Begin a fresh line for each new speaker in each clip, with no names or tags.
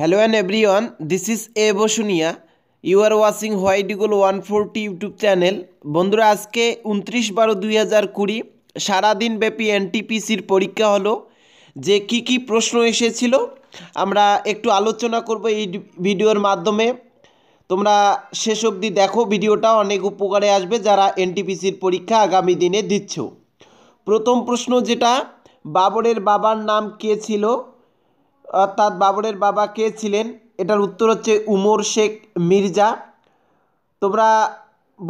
hello and everyone this is A Basunia you are watching White Eagle one forty YouTube channel বন্ধুরা আজকে উনত্রিশ বারো দুই হাজার কুড়ি সারাদিন সারাদিনব্যাপী এনটিপিসির পরীক্ষা হলো যে কি কি প্রশ্ন এসেছিল আমরা একটু আলোচনা করব এই ভিডিওর মাধ্যমে তোমরা শেষ অবধি দেখো ভিডিওটা অনেক উপকারে আসবে যারা এনটিপিসির পরীক্ষা আগামী দিনে দিচ্ছ প্রথম প্রশ্ন যেটা বাবরের বাবার নাম কে ছিল অর্থাৎ বাবরের বাবা কে ছিলেন এটার উত্তর হচ্ছে উমর শেখ মির্জা তোমরা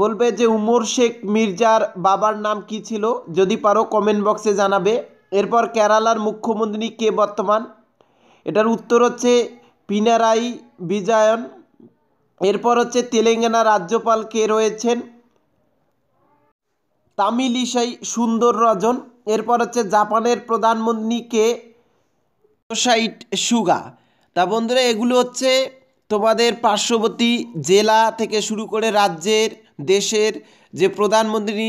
বলবে যে উমর শেখ মির্জার বাবার নাম কি ছিল যদি পারো কমেন্ট বক্সে জানাবে এরপর কেরালার মুখ্যমন্ত্রী কে বর্তমান এটার উত্তর হচ্ছে পিনারাই বিজয়ন এরপর হচ্ছে তেলেঙ্গানা রাজ্যপাল কে রয়েছেন তামিলিশাই সুন্দর রজন এরপর হচ্ছে জাপানের প্রধানমন্ত্রী কে সাইট সুগা তা বন্ধুরা এগুলো হচ্ছে তোমাদের পার্শ্ববর্তী জেলা থেকে শুরু করে রাজ্যের দেশের যে প্রধানমন্ত্রী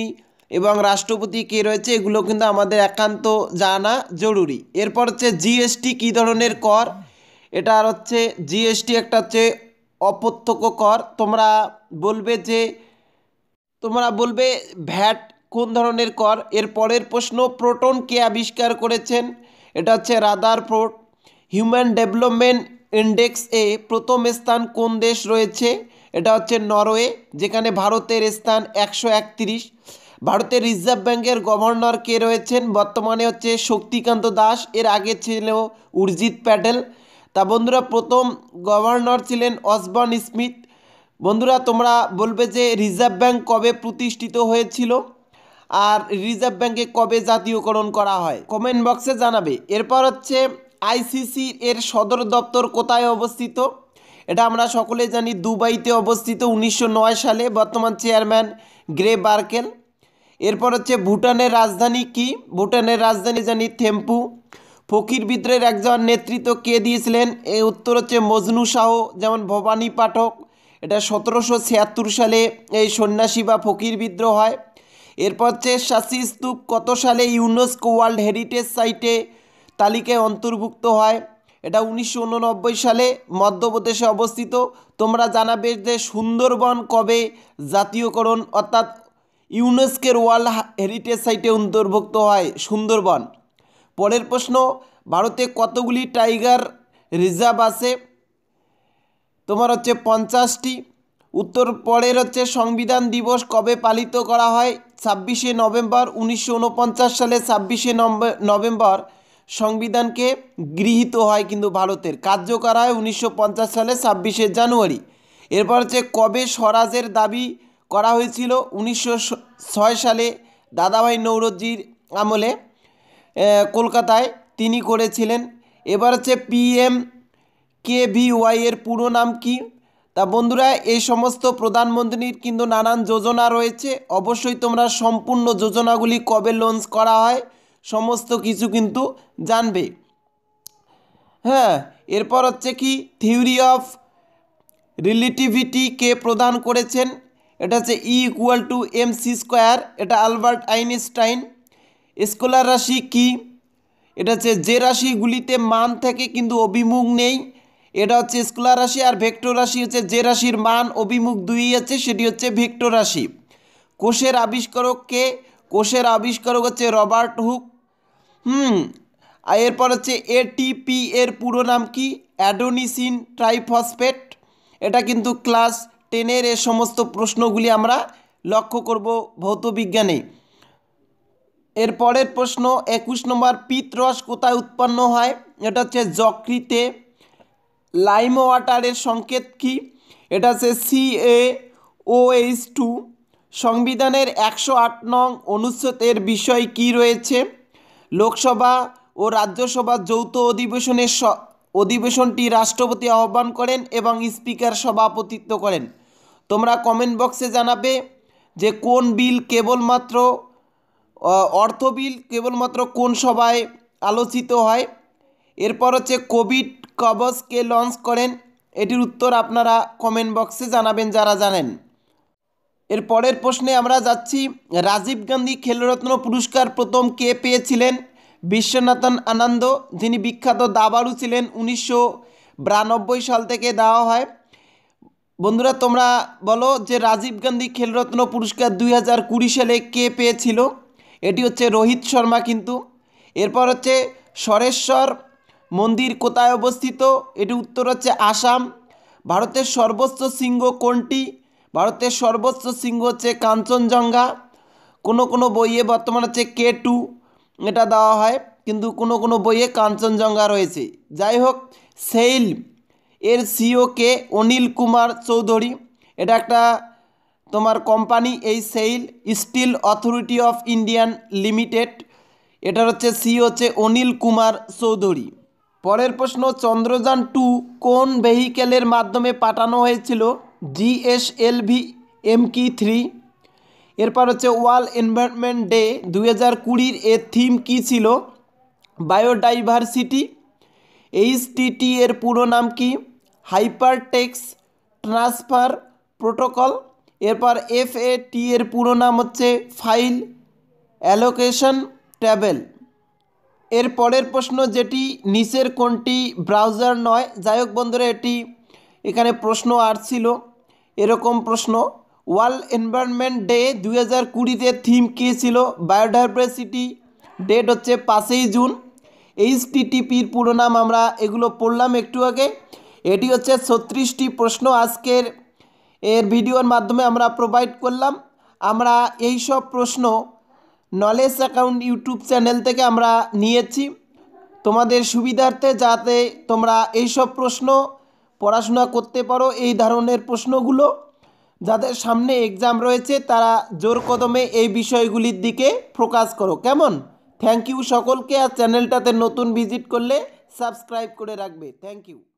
এবং রাষ্ট্রপতি কে রয়েছে এগুলো কিন্তু আমাদের একান্ত জানা জরুরি এরপর হচ্ছে জিএসটি কী ধরনের কর এটা আর হচ্ছে জিএসটি একটা হচ্ছে অপ্রত্যক্ষ কর তোমরা বলবে যে তোমরা বলবে ভ্যাট কোন ধরনের কর এর পরের প্রশ্ন প্রোটন কে আবিষ্কার করেছেন এটা হচ্ছে রাদারফোর্ড হিউম্যান ডেভেলপমেন্ট ইন্ডেক্স এ প্রথম স্থান কোন দেশ রয়েছে এটা হচ্ছে নরওয়ে যেখানে ভারতের স্থান একশো একত্রিশ ভারতের রিজার্ভ ব্যাংকের গভর্নর কে রয়েছেন বর্তমানে হচ্ছে শক্তিকান্ত দাস এর আগে ছিল উর্জিত প্যাটেল তা বন্ধুরা প্রথম গভর্নর ছিলেন অসবর্ন স্মিথ বন্ধুরা তোমরা বলবে যে রিজার্ভ ব্যাংক কবে প্রতিষ্ঠিত হয়েছিল আর রিজার্ভ ব্যাংকে কবে জাতীয়করণ করা হয় কমেন্ট বক্সে জানাবে এরপর হচ্ছে আইসিসি এর সদর দপ্তর কোথায় অবস্থিত এটা আমরা সকলে জানি দুবাইতে অবস্থিত উনিশশো সালে বর্তমান চেয়ারম্যান গ্রে বার্কেল এরপর হচ্ছে ভুটানের রাজধানী কি ভুটানের রাজধানী জানি থেম্পু ফকির বিদ্রোহের একজন নেতৃত্ব কে দিয়েছিলেন এ উত্তর হচ্ছে মজনু শাহ যেমন ভবানী পাঠক এটা সতেরোশো সালে এই সন্ন্যাসী বা ফকির বিদ্রোহ হয় এরপর চেয়ে শাসি স্তূপ কত সালে ইউনেস্কো ওয়ার্ল্ড হেরিটেজ সাইটে তালিকায় অন্তর্ভুক্ত হয় এটা উনিশশো সালে মধ্যপ্রদেশে অবস্থিত তোমরা জানাবে যে সুন্দরবন কবে জাতীয়করণ অর্থাৎ ইউনেস্কের ওয়ার্ল্ড হেরিটেজ সাইটে অন্তর্ভুক্ত হয় সুন্দরবন পরের প্রশ্ন ভারতে কতগুলি টাইগার রিজার্ভ আছে তোমার হচ্ছে পঞ্চাশটি উত্তর পরের হচ্ছে সংবিধান দিবস কবে পালিত করা হয় ছাব্বিশে নভেম্বর উনিশশো সালে ছাব্বিশে নভেম্বর সংবিধানকে গৃহীত হয় কিন্তু ভারতের কার্যকর হয় উনিশশো সালে ছাব্বিশে জানুয়ারি এরপর হচ্ছে কবে স্বরাজের দাবি করা হয়েছিল উনিশশো সালে দাদাভাই নৌরজির আমলে কলকাতায় তিনি করেছিলেন এবার হচ্ছে পিএম কে ভি ওয়াই এর পুরো নাম কি তা বন্ধুরা এই সমস্ত প্রধানমন্ত্রীর কিন্তু নানান যোজনা রয়েছে অবশ্যই তোমরা সম্পূর্ণ যোজনাগুলি কবে লঞ্চ করা হয় সমস্ত কিছু কিন্তু জানবে হ্যাঁ এরপর হচ্ছে কি থিওরি অফ রিলেটিভিটি কে প্রদান করেছেন এটা হচ্ছে E equal to M C square এটা আলবার্ট আইনস্টাইন স্কোলার রাশি কি এটা হচ্ছে যে রাশিগুলিতে মান থেকে কিন্তু অভিমুখ নেই এটা হচ্ছে স্কুলার রাশি আর ভেক্টর রাশি হচ্ছে যে রাশির মান অভিমুখ দুই আছে সেটি হচ্ছে ভেক্টর রাশি কোষের আবিষ্কারককে কোষের আবিষ্কারক হচ্ছে রবার্ট হুক হুম এরপর হচ্ছে এটিপি এর পুরো নাম কি অ্যাডোনিসিন ট্রাইফসফেট এটা কিন্তু ক্লাস টেনের এ সমস্ত প্রশ্নগুলি আমরা লক্ষ্য করব ভৌত বিজ্ঞানে এরপরের প্রশ্ন একুশ নম্বর পিতরস কোথায় উৎপন্ন হয় এটা হচ্ছে যকৃতে লাইম ওয়াটারের সংকেত কি এটা হচ্ছে C A O H two সংবিধানের একশো আট নং অনুচ্ছেদের বিষয় কি রয়েছে লোকসভা ও রাজ্যসভা যৌথ অধিবেশনের অধিবেশনটি রাষ্ট্রপতি আহ্বান করেন এবং স্পিকার সভাপতিত্ব করেন তোমরা কমেন্ট বক্সে জানাবে যে কোন বিল কেবলমাত্র অর্থ বিল কেবলমাত্র কোন সভায় আলোচিত হয় এরপর হচ্ছে কোভিড কবচকে লঞ্চ করেন এটির উত্তর আপনারা কমেন্ট বক্সে জানাবেন যারা জানেন এর পরের প্রশ্নে আমরা যাচ্ছি রাজীব গান্ধী খেলরত্ন পুরস্কার প্রথম কে পেয়েছিলেন বিশ্বনাথন আনন্দ যিনি বিখ্যাত দাবাড়ু ছিলেন উনিশশো বিরানব্বই সাল থেকে দেওয়া হয় বন্ধুরা তোমরা বলো যে রাজীব গান্ধী খেলরত্ন পুরস্কার দুই সালে কে পেয়েছিল এটি হচ্ছে রোহিত শর্মা কিন্তু এরপর হচ্ছে সরেশ্বর মন্দির কোথায় অবস্থিত এটি উত্তর হচ্ছে আসাম ভারতের সর্বোচ্চ শৃঙ্গ কোনটি ভারতের সর্বোচ্চ সিংহ হচ্ছে কাঞ্চনজঙ্ঘা কোনো কোনো বইয়ে বর্তমান হচ্ছে কে টু এটা দেওয়া হয় কিন্তু কোনো কোনো বইয়ে কাঞ্চনজঙ্ঘা রয়েছে যাই হোক সেইল এর সিও কে অনিল কুমার চৌধুরী এটা একটা তোমার কোম্পানি এই SAIL Steel Authority of Indian Limited এটার হচ্ছে সিও হচ্ছে অনিল কুমার চৌধুরী পরের প্রশ্ন চন্দ্রযান টু কোন ভেহিকেলের মাধ্যমে পাঠানো হয়েছিল জিএসএলভি এম কি থ্রি এরপর হচ্ছে ওয়ার্ল্ড এনভায়রনমেন্ট ডে দু হাজার কুড়ির এর থিম কী ছিল বায়োডাইভার্সিটি এইচটিটি এর পুরো নাম কি হাইপার টেক্স ট্রান্সফার প্রোটোকল এরপর এফ এ টি এর পুরো নাম হচ্ছে ফাইল অ্যালোকেশন ট্যাবেল এর পরের প্রশ্ন যেটি নিচের কোনটি ব্রাউজার নয় যাই হোক বন্ধুরা এটি এখানে প্রশ্ন আর ছিল এরকম প্রশ্ন ওয়ার্ল্ড এনভায়রনমেন্ট ডে দুই হাজার কুড়িতে থিম কী ছিল বায়োডাইভার্সিটি ডেট হচ্ছে পাঁচই জুন এইচটিটিপির পুরো নাম আমরা এগুলো পড়লাম একটু আগে এটি হচ্ছে ছত্রিশটি প্রশ্ন আজকের এর ভিডিওর মাধ্যমে আমরা প্রোভাইড করলাম আমরা এই সব প্রশ্ন নলেজ অ্যাকাউন্ট ইউটিউব চ্যানেল থেকে আমরা নিয়েছি তোমাদের সুবিধার্থে যাতে তোমরা এইসব প্রশ্ন পড়াশোনা করতে পারো এই ধরনের প্রশ্নগুলো যাদের সামনে এক্সাম রয়েছে তারা জোর কদমে এই বিষয়গুলির দিকে ফোকাস করো কেমন থ্যাংক ইউ সকলকে আর চ্যানেলটাতে নতুন ভিজিট করলে সাবস্ক্রাইব করে রাখবে থ্যাংক ইউ